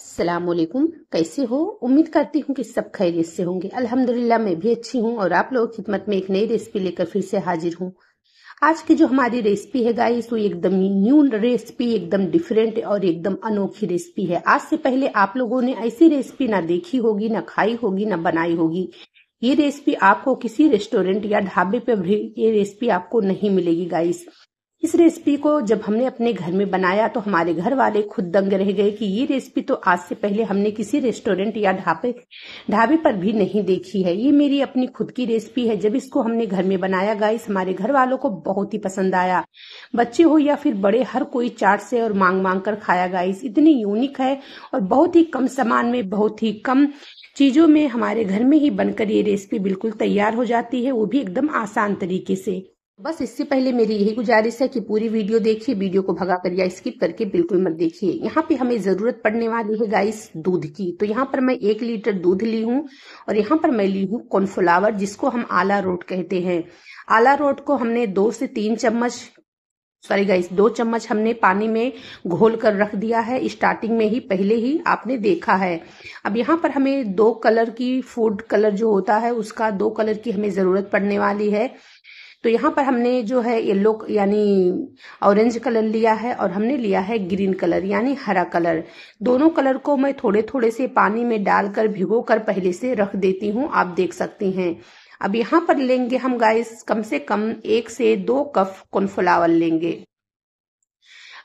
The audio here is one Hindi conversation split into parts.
असलकुम कैसे हो उम्मीद करती हूँ कि सब खैरियत से होंगे अल्हम्दुलिल्लाह मैं भी अच्छी हूँ और आप लोगों की खिदमत में एक नई रेसिपी लेकर फिर से हाजिर हूँ आज की जो हमारी रेसिपी है गाइस वो एकदम न्यू रेसिपी एकदम डिफरेंट और एकदम अनोखी रेसिपी है आज से पहले आप लोगों ने ऐसी रेसिपी ना देखी होगी ना खाई होगी ना बनाई होगी ये रेसिपी आपको किसी रेस्टोरेंट या ढाबे पे भी ये रेसिपी आपको नहीं मिलेगी गाइस इस रेसिपी को जब हमने अपने घर में बनाया तो हमारे घर वाले खुद दंग रह गए कि ये रेसिपी तो आज से पहले हमने किसी रेस्टोरेंट या ढाबे ढाबे पर भी नहीं देखी है ये मेरी अपनी खुद की रेसिपी है जब इसको हमने घर में बनाया गाइस हमारे घर वालों को बहुत ही पसंद आया बच्चे हो या फिर बड़े हर कोई चाट से और मांग मांग कर खाया गाइस इतनी यूनिक है और बहुत ही कम सामान में बहुत ही कम चीज़ों में हमारे घर में ही बनकर ये रेसिपी बिल्कुल तैयार हो जाती है वो भी एकदम आसान तरीके से बस इससे पहले मेरी यही गुजारिश है कि पूरी वीडियो देखिए वीडियो को भगा कर या स्किप करके बिल्कुल मत देखिए यहाँ पे हमें ज़रूरत पड़ने वाली है गाइस दूध की तो यहाँ पर मैं एक लीटर दूध ली हूँ और यहाँ पर मैं ली हूँ कॉर्नफ्लावर जिसको हम आला रोट कहते हैं आला रोट को हमने दो से तीन चम्मच सॉरी गाइस दो चम्मच हमने पानी में घोल कर रख दिया है स्टार्टिंग में ही पहले ही आपने देखा है अब यहाँ पर हमें दो कलर की फूड कलर जो होता है उसका दो कलर की हमें ज़रूरत पड़ने वाली है तो यहाँ पर हमने जो है येलो यानी ऑरेंज कलर लिया है और हमने लिया है ग्रीन कलर यानी हरा कलर दोनों कलर को मैं थोड़े थोड़े से पानी में डालकर भिगो कर पहले से रख देती हूँ आप देख सकती हैं अब यहाँ पर लेंगे हम गाइस कम से कम एक से दो कप कॉर्नफ्लावर लेंगे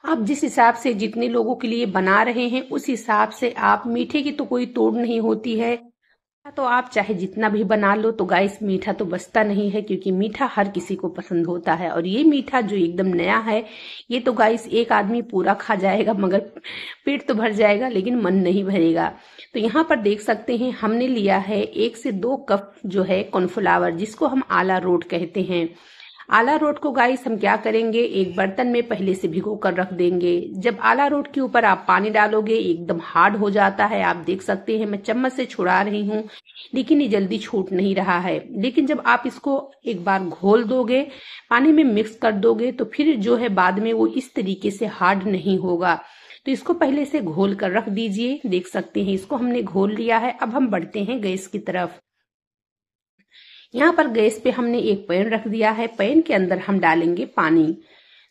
आप जिस हिसाब से जितने लोगों के लिए बना रहे हैं उस हिसाब से आप मीठे की तो कोई तोड़ नहीं होती है तो आप चाहे जितना भी बना लो तो गाइस मीठा तो बचता नहीं है क्योंकि मीठा हर किसी को पसंद होता है और ये मीठा जो एकदम नया है ये तो गाइस एक आदमी पूरा खा जाएगा मगर पेट तो भर जाएगा लेकिन मन नहीं भरेगा तो यहाँ पर देख सकते हैं हमने लिया है एक से दो कप जो है कॉर्नफ्लावर जिसको हम आला रोट कहते हैं आला रोट को गाइस हम क्या करेंगे एक बर्तन में पहले से भिगो कर रख देंगे जब आला रोट के ऊपर आप पानी डालोगे एकदम हार्ड हो जाता है आप देख सकते हैं मैं चम्मच से छुड़ा रही हूँ लेकिन ये जल्दी छूट नहीं रहा है लेकिन जब आप इसको एक बार घोल दोगे पानी में मिक्स कर दोगे तो फिर जो है बाद में वो इस तरीके से हार्ड नहीं होगा तो इसको पहले से घोल कर रख दीजिए देख सकते हैं इसको हमने घोल लिया है अब हम बढ़ते हैं गैस की तरफ यहाँ पर गैस पे हमने एक पैन रख दिया है पैन के अंदर हम डालेंगे पानी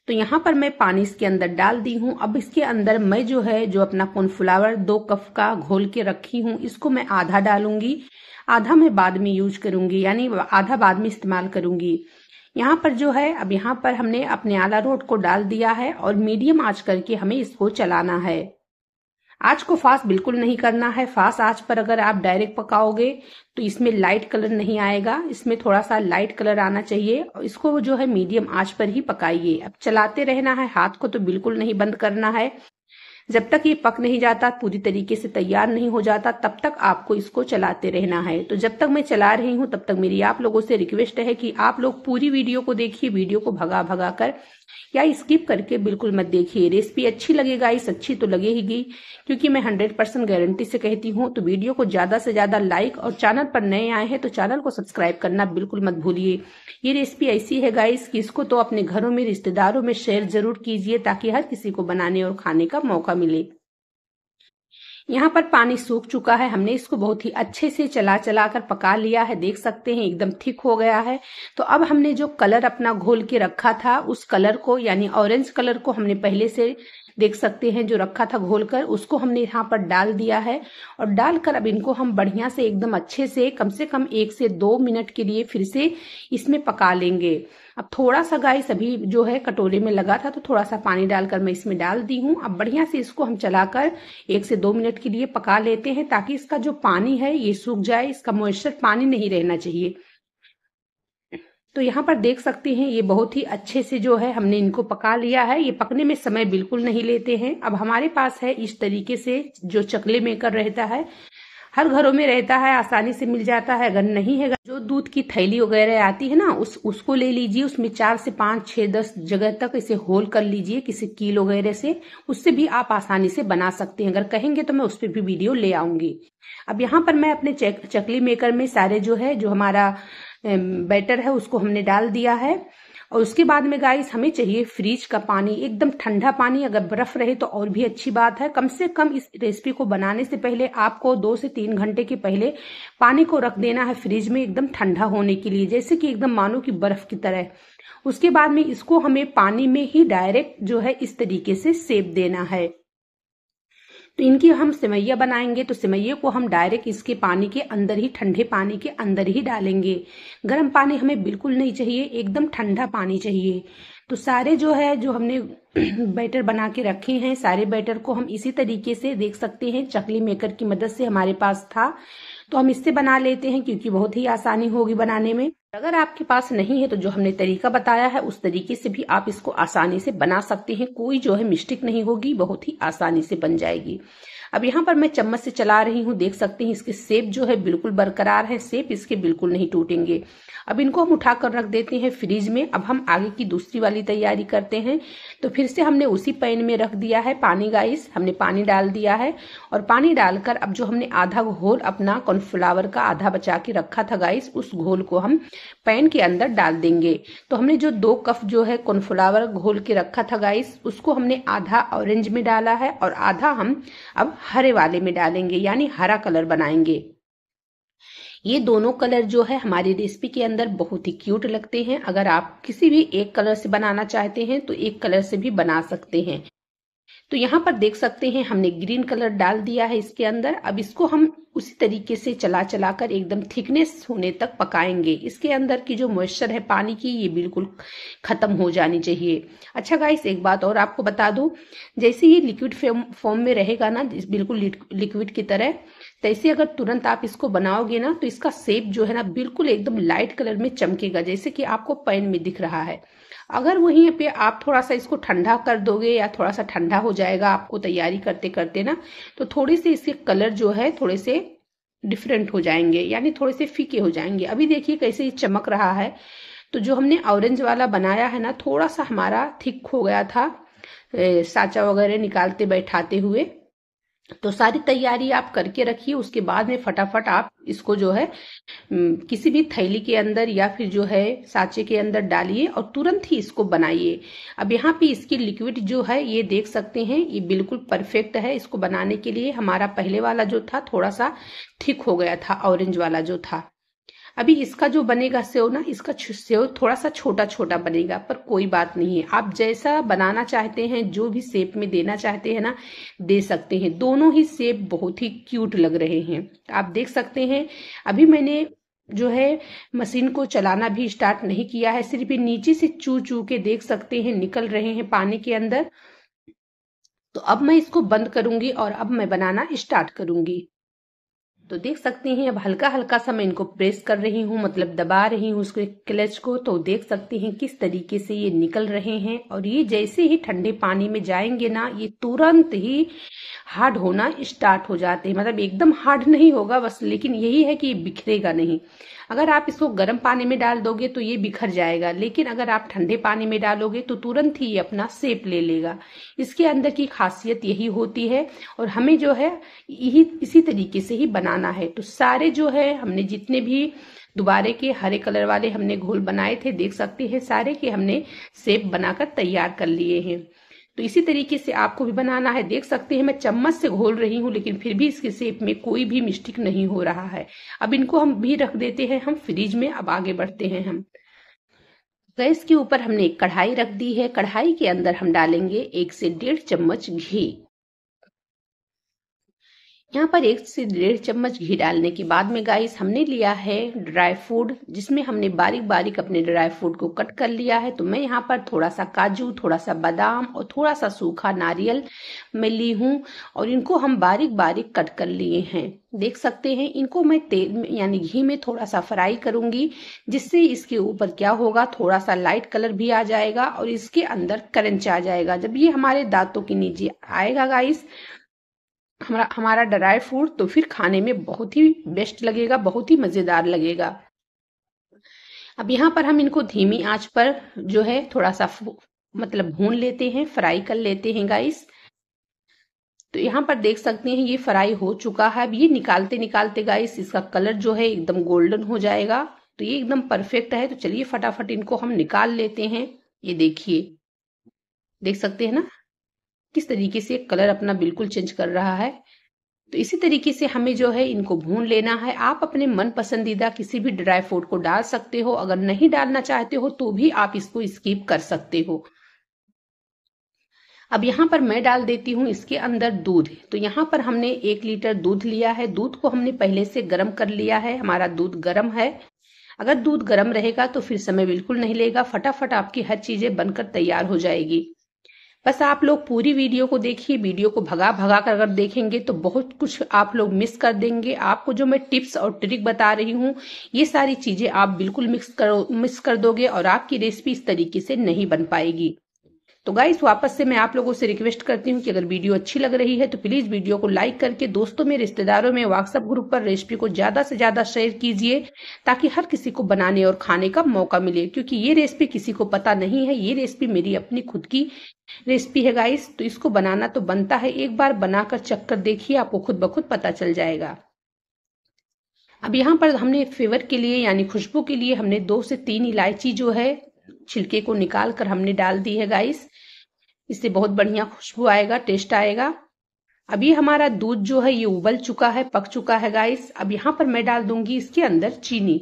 तो यहाँ पर मैं पानी इसके अंदर डाल दी हूँ अब इसके अंदर मैं जो है जो अपना कॉर्नफ्लावर दो कप का घोल के रखी हूँ इसको मैं आधा डालूंगी आधा मैं बाद में यूज करूंगी यानी आधा बाद में इस्तेमाल करूंगी यहाँ पर जो है अब यहाँ पर हमने अपने आला रोट को डाल दिया है और मीडियम आंच करके हमें इसको चलाना है आज को फास्ट बिल्कुल नहीं करना है फास्ट आज पर अगर आप डायरेक्ट पकाओगे तो इसमें लाइट कलर नहीं आएगा इसमें थोड़ा सा लाइट कलर आना चाहिए और इसको जो है मीडियम आंच पर ही पकाइए अब चलाते रहना है हाथ को तो बिल्कुल नहीं बंद करना है जब तक ये पक नहीं जाता पूरी तरीके से तैयार नहीं हो जाता तब तक आपको इसको चलाते रहना है तो जब तक मैं चला रही हूँ तब तक मेरी आप लोगों से रिक्वेस्ट है कि आप लोग पूरी वीडियो को देखिए वीडियो को भगा भगा कर या स्किप करके बिल्कुल मत देखिए रेसिपी अच्छी लगे गाइस अच्छी तो लगेगी क्योंकि मैं हंड्रेड परसेंट गारंटी से कहती हूँ तो वीडियो को ज़्यादा से ज़्यादा लाइक और चैनल पर नए आए हैं तो चैनल को सब्सक्राइब करना बिल्कुल मत भूलिए ये रेसिपी ऐसी है गाइस कि इसको तो अपने घरों में रिश्तेदारों में शेयर जरूर कीजिए ताकि हर किसी को बनाने और खाने का मौका मिले यहाँ पर पानी सूख चुका है हमने इसको बहुत ही अच्छे से चला चला कर पका लिया है देख सकते हैं एकदम थिक हो गया है तो अब हमने जो कलर अपना घोल के रखा था उस कलर को यानी ऑरेंज कलर को हमने पहले से देख सकते हैं जो रखा था घोलकर उसको हमने यहाँ पर डाल दिया है और डालकर अब इनको हम बढ़िया से एकदम अच्छे से कम से कम एक से दो मिनट के लिए फिर से इसमें पका लेंगे अब थोड़ा सा गाय सभी जो है कटोरे में लगा था तो थोड़ा सा पानी डालकर मैं इसमें डाल दी हूँ अब बढ़िया से इसको हम चलाकर एक से दो मिनट के लिए पका लेते हैं ताकि इसका जो पानी है ये सूख जाए इसका मॉइस्चर पानी नहीं रहना चाहिए तो यहाँ पर देख सकते हैं ये बहुत ही अच्छे से जो है हमने इनको पका लिया है ये पकने में समय बिल्कुल नहीं लेते हैं अब हमारे पास है इस तरीके से जो चकले मेकर रहता है हर घरों में रहता है आसानी से मिल जाता है अगर नहीं है जो दूध की थैली वगैरह आती है ना उस उसको ले लीजिए उसमें चार से पांच छह दस जगह तक इसे होल कर लीजिए किसी कील वगैरह से उससे भी आप आसानी से बना सकते हैं अगर कहेंगे तो मैं उस पर भी वीडियो ले आऊंगी अब यहाँ पर मैं अपने चक, चकली मेकर में सारे जो है जो हमारा बैटर है उसको हमने डाल दिया है और उसके बाद में गाइस हमें चाहिए फ्रीज का पानी एकदम ठंडा पानी अगर बर्फ रहे तो और भी अच्छी बात है कम से कम इस रेसिपी को बनाने से पहले आपको दो से तीन घंटे के पहले पानी को रख देना है फ्रिज में एकदम ठंडा होने के लिए जैसे कि एकदम मानो कि बर्फ की तरह उसके बाद में इसको हमें पानी में ही डायरेक्ट जो है इस तरीके से सेब देना है तो इनकी हम सेवैया बनाएंगे तो सेवैया को हम डायरेक्ट इसके पानी के अंदर ही ठंडे पानी के अंदर ही डालेंगे गर्म पानी हमें बिल्कुल नहीं चाहिए एकदम ठंडा पानी चाहिए तो सारे जो है जो हमने बैटर बना के रखे हैं सारे बैटर को हम इसी तरीके से देख सकते हैं चकली मेकर की मदद से हमारे पास था तो हम इससे बना लेते हैं क्योंकि बहुत ही आसानी होगी बनाने में अगर आपके पास नहीं है तो जो हमने तरीका बताया है उस तरीके से भी आप इसको आसानी से बना सकते हैं कोई जो है मिस्टेक नहीं होगी बहुत ही आसानी से बन जाएगी अब यहाँ पर मैं चम्मच से चला रही हूँ देख सकते हैं इसके सेप जो है बिल्कुल बरकरार है सेप इसके बिल्कुल नहीं टूटेंगे अब इनको हम उठा कर रख देते हैं फ्रिज में अब हम आगे की दूसरी वाली तैयारी करते हैं तो फिर से हमने उसी पैन में रख दिया है पानी गाइस हमने पानी डाल दिया है और पानी डालकर अब जो हमने आधा घोल अपना कॉर्नफ्लावर का आधा बचा के रखा था गाइस उस घोल को हम पैन के अंदर डाल देंगे तो हमने जो दो कफ जो है कॉर्नफ्लावर घोल के रखा था गाइस उसको हमने आधा ऑरेंज में डाला है और आधा हम अब हरे वाले में डालेंगे यानी हरा कलर बनाएंगे ये दोनों कलर जो है हमारी रेसिपी के अंदर बहुत ही क्यूट लगते हैं अगर आप किसी भी एक कलर से बनाना चाहते हैं तो एक कलर से भी बना सकते हैं तो यहाँ पर देख सकते हैं हमने ग्रीन कलर डाल दिया है इसके अंदर अब इसको हम उसी तरीके से चला चला कर एकदम थिकनेस होने तक पकाएंगे इसके अंदर की जो मॉइस्चर है पानी की ये बिल्कुल खत्म हो जानी चाहिए अच्छा गाइस एक बात और आपको बता दूं जैसे ये लिक्विड फॉर्म में रहेगा ना बिल्कुल लिक्विड की तरह तैसे अगर तुरंत आप इसको बनाओगे ना तो इसका सेप जो है ना बिल्कुल एकदम लाइट कलर में चमकेगा जैसे कि आपको पैन में दिख रहा है अगर वहीं पे आप थोड़ा सा इसको ठंडा कर दोगे या थोड़ा सा ठंडा हो जाएगा आपको तैयारी करते करते ना तो थोड़े से इसके कलर जो है थोड़े से डिफरेंट हो जाएंगे यानी थोड़े से फीके हो जाएंगे अभी देखिए कैसे ये चमक रहा है तो जो हमने ऑरेंज वाला बनाया है ना थोड़ा सा हमारा थिक हो गया था साचा वगैरह निकालते बैठाते हुए तो सारी तैयारी आप करके रखिए उसके बाद में फटाफट आप इसको जो है किसी भी थैली के अंदर या फिर जो है साँचे के अंदर डालिए और तुरंत ही इसको बनाइए अब यहाँ पे इसकी लिक्विड जो है ये देख सकते हैं ये बिल्कुल परफेक्ट है इसको बनाने के लिए हमारा पहले वाला जो था थोड़ा सा थिक हो गया था ऑरेंज वाला जो था अभी इसका जो बनेगा सेव ना इसका सेव थोड़ा सा छोटा छोटा बनेगा पर कोई बात नहीं है आप जैसा बनाना चाहते हैं जो भी शेप में देना चाहते हैं ना दे सकते हैं दोनों ही सेप बहुत ही क्यूट लग रहे हैं आप देख सकते हैं अभी मैंने जो है मशीन को चलाना भी स्टार्ट नहीं किया है सिर्फ ये नीचे से चू चू के देख सकते हैं निकल रहे हैं पानी के अंदर तो अब मैं इसको बंद करूंगी और अब मैं बनाना स्टार्ट करूंगी तो देख सकते हैं अब हल्का हल्का सा मैं इनको प्रेस कर रही हूँ मतलब दबा रही हूँ उसके क्लच को तो देख सकते हैं किस तरीके से ये निकल रहे हैं और ये जैसे ही ठंडे पानी में जाएंगे ना ये तुरंत ही हार्ड होना स्टार्ट हो जाते हैं मतलब एकदम हार्ड नहीं होगा बस लेकिन यही है कि बिखरेगा नहीं अगर आप इसको गर्म पानी में डाल दोगे तो ये बिखर जाएगा लेकिन अगर आप ठंडे पानी में डालोगे तो तुरंत ही ये अपना सेप ले लेगा इसके अंदर की खासियत यही होती है और हमें जो है यही इसी तरीके से ही बनाना है तो सारे जो है हमने जितने भी दोबारे के हरे कलर वाले हमने घोल बनाए थे देख सकते हैं सारे के हमने सेप बनाकर तैयार कर लिए हैं तो इसी तरीके से आपको भी बनाना है देख सकते हैं मैं चम्मच से घोल रही हूँ लेकिन फिर भी इसके शेप में कोई भी मिस्टेक नहीं हो रहा है अब इनको हम भी रख देते हैं हम फ्रिज में अब आगे बढ़ते हैं हम गैस के ऊपर हमने एक कढ़ाई रख दी है कढ़ाई के अंदर हम डालेंगे एक से डेढ़ चम्मच घी यहाँ पर एक से डेढ़ चम्मच घी डालने के बाद में गाइस हमने लिया है ड्राई फ्रूट जिसमें हमने बारीक बारीक अपने ड्राई फ्रूट को कट कर लिया है तो मैं यहाँ पर थोड़ा सा काजू थोड़ा सा बादाम और थोड़ा सा सूखा नारियल मैं ली हूँ और इनको हम बारीक बारीक कट कर लिए हैं देख सकते हैं इनको मैं तेल यानी घी में थोड़ा सा फ्राई करूंगी जिससे इसके ऊपर क्या होगा थोड़ा सा लाइट कलर भी आ जाएगा और इसके अंदर करंच आ जाएगा जब ये हमारे दांतों के नीचे आएगा गाइस हमारा हमारा ड्राई फ्रूट तो फिर खाने में बहुत ही बेस्ट लगेगा बहुत ही मज़ेदार लगेगा अब यहाँ पर हम इनको धीमी आंच पर जो है थोड़ा सा मतलब भून लेते हैं फ्राई कर लेते हैं गाइस तो यहाँ पर देख सकते हैं ये फ्राई हो चुका है अब ये निकालते निकालते गाइस इसका कलर जो है एकदम गोल्डन हो जाएगा तो ये एकदम परफेक्ट है तो चलिए फटाफट इनको हम निकाल लेते हैं ये देखिए देख सकते हैं ना किस तरीके से कलर अपना बिल्कुल चेंज कर रहा है तो इसी तरीके से हमें जो है इनको भून लेना है आप अपने मन पसंदीदा किसी भी ड्राई फ्रूट को डाल सकते हो अगर नहीं डालना चाहते हो तो भी आप इसको स्किप कर सकते हो अब यहाँ पर मैं डाल देती हूँ इसके अंदर दूध तो यहाँ पर हमने एक लीटर दूध लिया है दूध को हमने पहले से गर्म कर लिया है हमारा दूध गर्म है अगर दूध गर्म रहेगा तो फिर समय बिल्कुल नहीं लेगा फटाफट आपकी हर चीजें बनकर तैयार हो जाएगी बस आप लोग पूरी वीडियो को देखिए वीडियो को भगा भगा कर अगर देखेंगे तो बहुत कुछ आप लोग मिस कर देंगे आपको जो मैं टिप्स और ट्रिक बता रही हूँ ये सारी चीज़ें आप बिल्कुल मिक्स करो मिस कर दोगे और आपकी रेसिपी इस तरीके से नहीं बन पाएगी तो गाइस वापस से मैं आप लोगों से रिक्वेस्ट करती हूँ कि अगर वीडियो अच्छी लग रही है तो प्लीज़ वीडियो को लाइक करके दोस्तों में रिश्तेदारों में व्हाट्सअप ग्रुप पर रेसिपी को ज़्यादा से ज़्यादा शेयर कीजिए ताकि हर किसी को बनाने और खाने का मौका मिले क्योंकि ये रेसिपी किसी को पता नहीं है ये रेसिपी मेरी अपनी खुद की रेसिपी है गाइस तो इसको बनाना तो बनता है एक बार बनाकर चक्कर देखिए आपको खुद ब खुद पता चल जाएगा अब यहाँ पर हमने फेवर के लिए यानी खुशबू के लिए हमने दो से तीन इलायची जो है छिलके को निकाल कर हमने डाल दी है गाइस इससे बहुत बढ़िया खुशबू आएगा टेस्ट आएगा अभी हमारा दूध जो है ये उबल चुका है पक चुका है गाइस अब यहाँ पर मैं डाल दूंगी इसके अंदर चीनी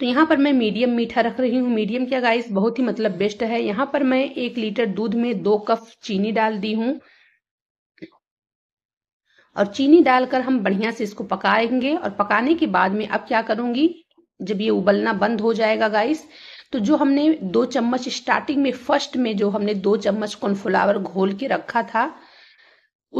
तो यहाँ पर मैं मीडियम मीठा रख रही हूँ मीडियम क्या गाइस बहुत ही मतलब बेस्ट है यहाँ पर मैं एक लीटर दूध में दो कप चीनी डाल दी हूँ और चीनी डालकर हम बढ़िया से इसको पकाएंगे और पकाने के बाद में अब क्या करूंगी जब ये उबलना बंद हो जाएगा गाइस तो जो हमने दो चम्मच स्टार्टिंग में फर्स्ट में जो हमने दो चम्मच कॉर्नफ्लावर घोल के रखा था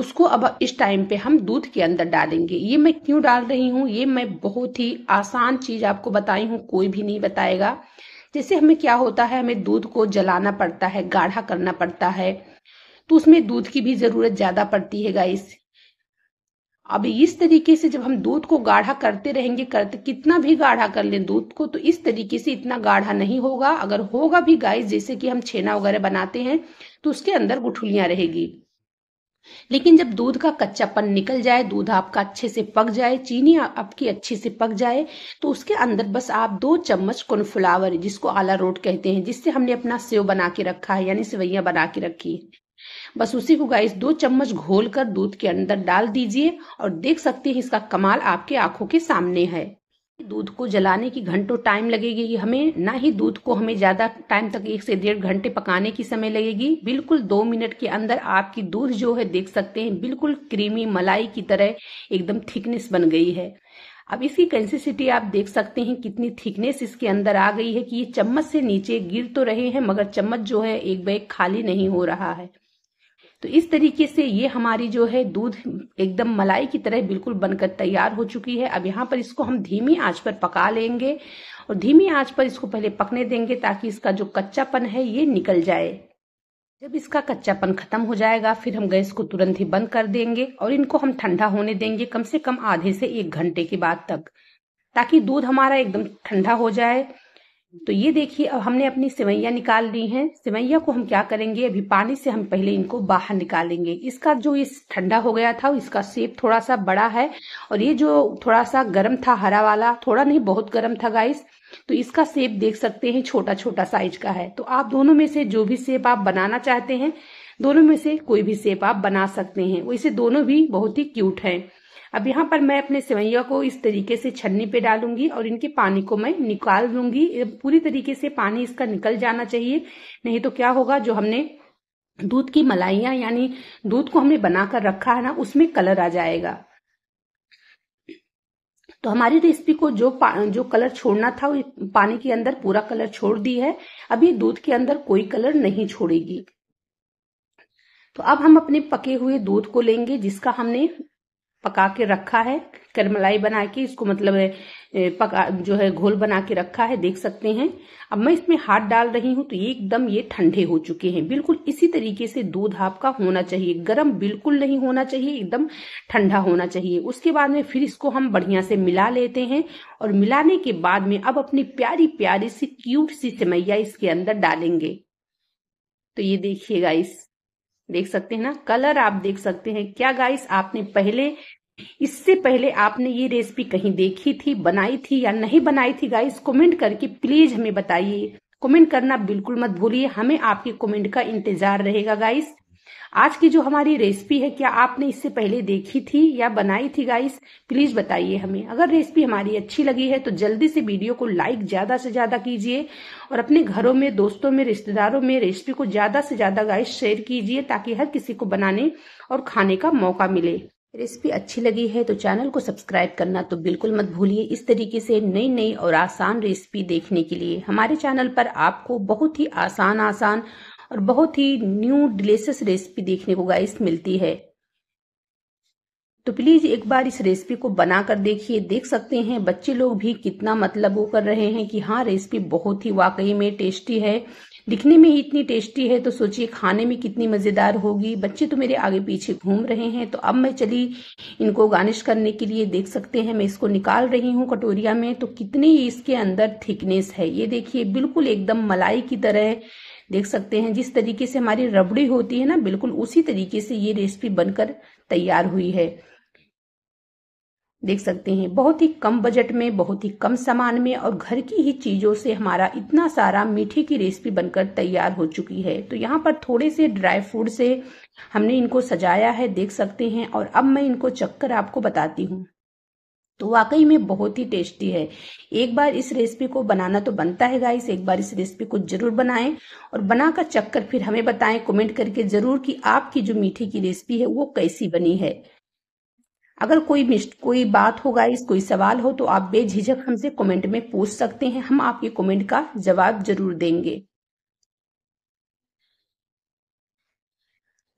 उसको अब इस टाइम पे हम दूध के अंदर डालेंगे ये मैं क्यों डाल रही हूँ ये मैं बहुत ही आसान चीज आपको बताई हूँ कोई भी नहीं बताएगा जैसे हमें क्या होता है हमें दूध को जलाना पड़ता है गाढ़ा करना पड़ता है तो उसमें दूध की भी जरूरत ज्यादा पड़ती है गाइस अब इस तरीके से जब हम दूध को गाढ़ा करते रहेंगे करते कितना भी गाढ़ा कर लें दूध को तो इस तरीके से इतना गाढ़ा नहीं होगा अगर होगा भी गाय जैसे कि हम छेना वगैरह बनाते हैं तो उसके अंदर गुठुलियां रहेगी लेकिन जब दूध का कच्चापन निकल जाए दूध आपका अच्छे से पक जाए चीनी आपकी अच्छे से पक जाए तो उसके अंदर बस आप दो चम्मच कॉर्नफ्लावर जिसको आला रोट कहते हैं जिससे हमने अपना सेव बना के रखा है यानी सेवैया बना के रखी है बस उसी को गाइस दो चम्मच घोल कर दूध के अंदर डाल दीजिए और देख सकते हैं इसका कमाल आपके आंखों के सामने है दूध को जलाने की घंटों टाइम लगेगी हमें ना ही दूध को हमें ज़्यादा टाइम तक एक से डेढ़ घंटे पकाने की समय लगेगी बिल्कुल दो मिनट के अंदर आपकी दूध जो है देख सकते हैं बिल्कुल क्रीमी मलाई की तरह एकदम थिकनेस बन गई है अब इसकी कंसिस्टेंसी आप देख सकते हैं कितनी थिकनेस इसके अंदर आ गई है कि ये चम्मच से नीचे गिर तो रहे हैं मगर चम्मच जो है एक बैग खाली नहीं हो रहा है तो इस तरीके से ये हमारी जो है दूध एकदम मलाई की तरह बिल्कुल बनकर तैयार हो चुकी है अब यहाँ पर इसको हम धीमी आंच पर पका लेंगे और धीमी आंच पर इसको पहले पकने देंगे ताकि इसका जो कच्चापन है ये निकल जाए जब इसका कच्चापन खत्म हो जाएगा फिर हम गैस को तुरंत ही बंद कर देंगे और इनको हम ठंडा होने देंगे कम से कम आधे से एक घंटे के बाद तक ताकि दूध हमारा एकदम ठंडा हो जाए तो ये देखिए अब हमने अपनी सिवैया निकाल ली हैं सिवैया को हम क्या करेंगे अभी पानी से हम पहले इनको बाहर निकालेंगे इसका जो ये ठंडा हो गया था इसका सेप थोड़ा सा बड़ा है और ये जो थोड़ा सा गर्म था हरा वाला थोड़ा नहीं बहुत गर्म था गाइस तो इसका सेप देख सकते हैं छोटा छोटा साइज का है तो आप दोनों में से जो भी सेप आप बनाना चाहते हैं दोनों में से कोई भी सेप आप बना सकते हैं वैसे दोनों भी बहुत ही क्यूट हैं अब यहाँ पर मैं अपने सेवैया को इस तरीके से छन्नी पे डालूंगी और इनके पानी को मैं निकाल दूंगी पूरी तरीके से पानी इसका निकल जाना चाहिए नहीं तो क्या होगा जो हमने दूध की मलाइया यानी दूध को हमने बनाकर रखा है ना उसमें कलर आ जाएगा तो हमारी रेसिपी को जो जो कलर छोड़ना था वो पानी के अंदर पूरा कलर छोड़ दी है अभी दूध के अंदर कोई कलर नहीं छोड़ेगी तो अब हम अपने पके हुए दूध को लेंगे जिसका हमने पका के रखा है करमलाई बना के इसको मतलब पका जो है घोल बना के रखा है देख सकते हैं अब मैं इसमें हाथ डाल रही हूँ तो ये एकदम ये ठंडे हो चुके हैं बिल्कुल इसी तरीके से दूध आपका होना चाहिए गर्म बिल्कुल नहीं होना चाहिए एकदम ठंडा होना चाहिए उसके बाद में फिर इसको हम बढ़िया से मिला लेते हैं और मिलाने के बाद में अब अपनी प्यारी प्यारी सी क्यूट सी सेमैया इसके अंदर डालेंगे तो ये देखिए गाइस देख सकते हैं ना कलर आप देख सकते हैं क्या गाइस आपने पहले इससे पहले आपने ये रेसिपी कहीं देखी थी बनाई थी या नहीं बनाई थी गाइस कमेंट करके प्लीज हमें बताइए कमेंट करना बिल्कुल मत भूलिए हमें आपके कमेंट का इंतजार रहेगा गाइस आज की जो हमारी रेसिपी है क्या आपने इससे पहले देखी थी या बनाई थी गाइस प्लीज बताइए हमें अगर रेसिपी हमारी अच्छी लगी है तो जल्दी से वीडियो को लाइक ज्यादा से ज्यादा कीजिए और अपने घरों में दोस्तों में रिश्तेदारों में रेसिपी को ज्यादा से ज्यादा गाइस शेयर कीजिए ताकि हर किसी को बनाने और खाने का मौका मिले रेसिपी अच्छी लगी है तो चैनल को सब्सक्राइब करना तो बिल्कुल मत भूलिए इस तरीके से नई नई और आसान रेसिपी देखने के लिए हमारे चैनल पर आपको बहुत ही आसान आसान और बहुत ही न्यू डिलेशियस रेसिपी देखने को गाइस मिलती है तो प्लीज एक बार इस रेसिपी को बनाकर देखिए देख सकते हैं बच्चे लोग भी कितना मतलब वो कर रहे हैं कि हाँ रेसिपी बहुत ही वाकई में टेस्टी है दिखने में ही इतनी टेस्टी है तो सोचिए खाने में कितनी मजेदार होगी बच्चे तो मेरे आगे पीछे घूम रहे हैं तो अब मैं चली इनको गार्निश करने के लिए देख सकते हैं मैं इसको निकाल रही हूँ कटोरिया में तो कितनी इसके अंदर थिकनेस है ये देखिए बिल्कुल एकदम मलाई की तरह देख सकते हैं जिस तरीके से हमारी रबड़ी होती है ना बिल्कुल उसी तरीके से ये रेसिपी बनकर तैयार हुई है देख सकते हैं बहुत ही कम बजट में बहुत ही कम सामान में और घर की ही चीज़ों से हमारा इतना सारा मीठे की रेसिपी बनकर तैयार हो चुकी है तो यहाँ पर थोड़े से ड्राई फ्रूट से हमने इनको सजाया है देख सकते हैं और अब मैं इनको चक्कर आपको बताती हूँ तो वाकई में बहुत ही टेस्टी है एक बार इस रेसिपी को बनाना तो बनता है गाइस एक बार इस रेसिपी को जरूर बनाएं और बनाकर चक्कर फिर हमें बताएं कमेंट करके जरूर कि आपकी जो मीठे की रेसिपी है वो कैसी बनी है अगर कोई मिस्ट कोई बात हो गाइस कोई सवाल हो तो आप बेझिझक हमसे कमेंट में पूछ सकते हैं हम आपके कमेंट का जवाब जरूर देंगे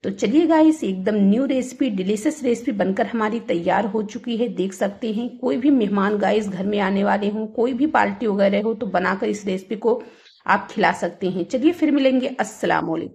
तो चलिए गाइस एकदम न्यू रेसिपी डिलीशियस रेसिपी बनकर हमारी तैयार हो चुकी है देख सकते हैं कोई भी मेहमान गाइस घर में आने वाले हों कोई भी पार्टी वगैरह हो तो बनाकर इस रेसिपी को आप खिला सकते हैं चलिए फिर मिलेंगे असलामेकुम